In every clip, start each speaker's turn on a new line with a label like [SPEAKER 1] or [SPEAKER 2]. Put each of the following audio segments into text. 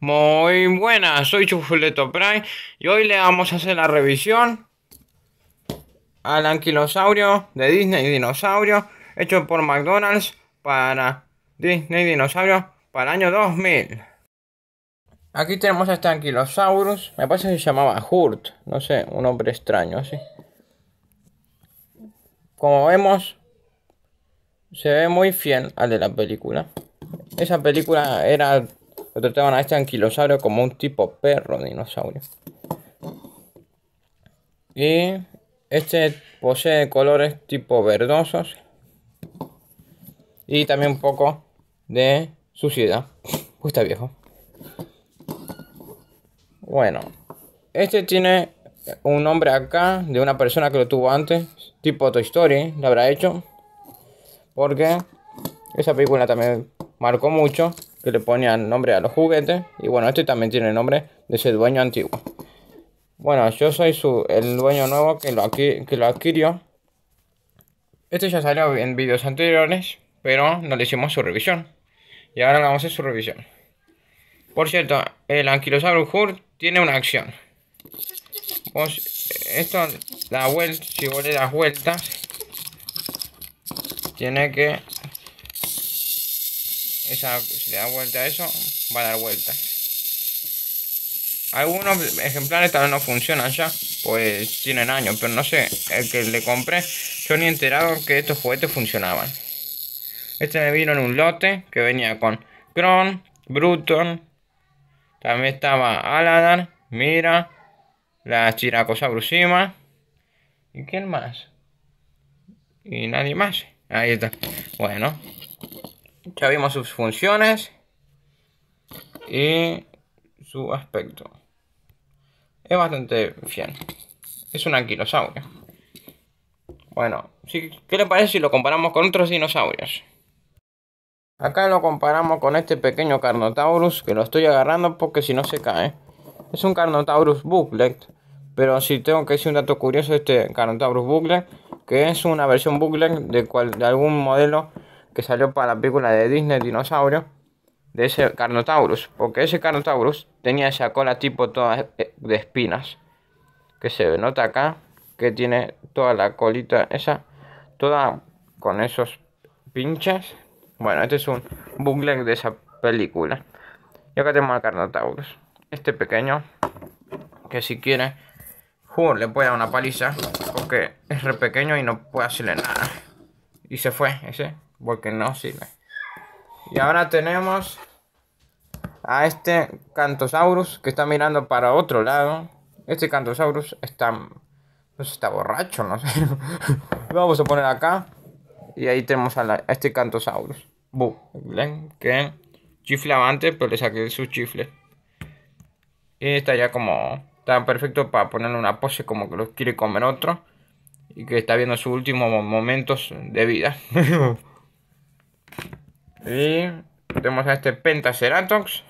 [SPEAKER 1] Muy buenas, soy Chufuleto Prime y hoy le vamos a hacer la revisión al anquilosaurio de Disney Dinosaurio hecho por McDonald's para Disney Dinosaurio para el año 2000. Aquí tenemos a este anquilosaurus, me parece que se llamaba Hurt, no sé, un hombre extraño así. Como vemos, se ve muy fiel al de la película. Esa película era lo trataban a este anquilosaurio como un tipo perro dinosaurio. Y este posee colores tipo verdosos y también un poco de suciedad. Pues está viejo. Bueno, este tiene un nombre acá de una persona que lo tuvo antes, tipo Toy Story, lo habrá hecho. Porque esa película también marcó mucho que le el nombre a los juguetes. Y bueno, este también tiene el nombre de ese dueño antiguo. Bueno, yo soy su, el dueño nuevo que lo, aquí, que lo adquirió. Este ya salió en vídeos anteriores, pero no le hicimos su revisión. Y ahora vamos a hacer su revisión. Por cierto, el Ankylosaurus Hur tiene una acción. esto, la vuelta, si vos le das vueltas, tiene que esa, si le da vuelta a eso, va a dar vuelta Algunos ejemplares tal vez no funcionan ya, pues tienen años, pero no sé, el que le compré, yo ni enterado que estos juguetes funcionaban. Este me vino en un lote que venía con Kron, Bruton, también estaba Aladar, Mira, la Chiracosa Brusima y quién más. Y nadie más. Ahí está. Bueno. Ya vimos sus funciones y su aspecto. Es bastante fiel. Es un anquilosaurio. Bueno, ¿qué le parece si lo comparamos con otros dinosaurios? Acá lo comparamos con este pequeño Carnotaurus que lo estoy agarrando porque si no se cae. Es un Carnotaurus booklet, pero si tengo que decir un dato curioso este Carnotaurus booklet, que es una versión bucle de, cual, de algún modelo que salió para la película de Disney Dinosaurio de ese Carnotaurus, porque ese Carnotaurus tenía esa cola tipo toda eh, de espinas, que se nota acá, que tiene toda la colita esa, toda con esos pinches. Bueno, este es un bugle de esa película. Y acá tenemos al Carnotaurus, este pequeño, que si quiere, uh, le puede dar una paliza, porque es re pequeño y no puede hacerle nada. Y se fue, ese porque no sirve. Y ahora tenemos a este Cantosaurus que está mirando para otro lado. Este Cantosaurus está. No está borracho, no sé. vamos a poner acá. Y ahí tenemos a, este Cantosaurus. Bu, que chiflaba antes, pero le saqué su chifle Y está ya como. Está perfecto para ponerle una pose como que lo quiere comer otro. Y que está viendo sus últimos momentos de vida. Y tenemos a este Pentaceratops.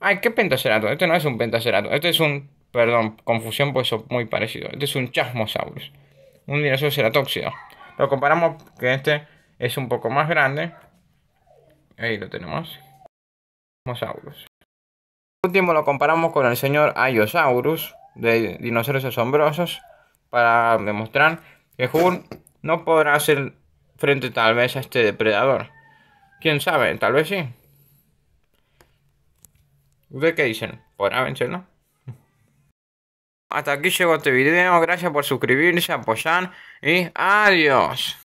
[SPEAKER 1] Ay, ¿qué Pentaceratops? Este no es un Pentaceratops. Este es un... Perdón, confusión, pues son muy parecido. Este es un Chasmosaurus. Un dinosaurio ceratóxido. Lo comparamos que este es un poco más grande. Ahí lo tenemos. Chasmosaurus. último lo comparamos con el señor Ayosaurus de Dinosaurios Asombrosos para demostrar que Hun no podrá hacer frente tal vez a este depredador. ¿Quién sabe? Tal vez sí. ¿De qué dicen? ¿Podrá ¿no? Hasta aquí llegó este video. Gracias por suscribirse, apoyar y adiós.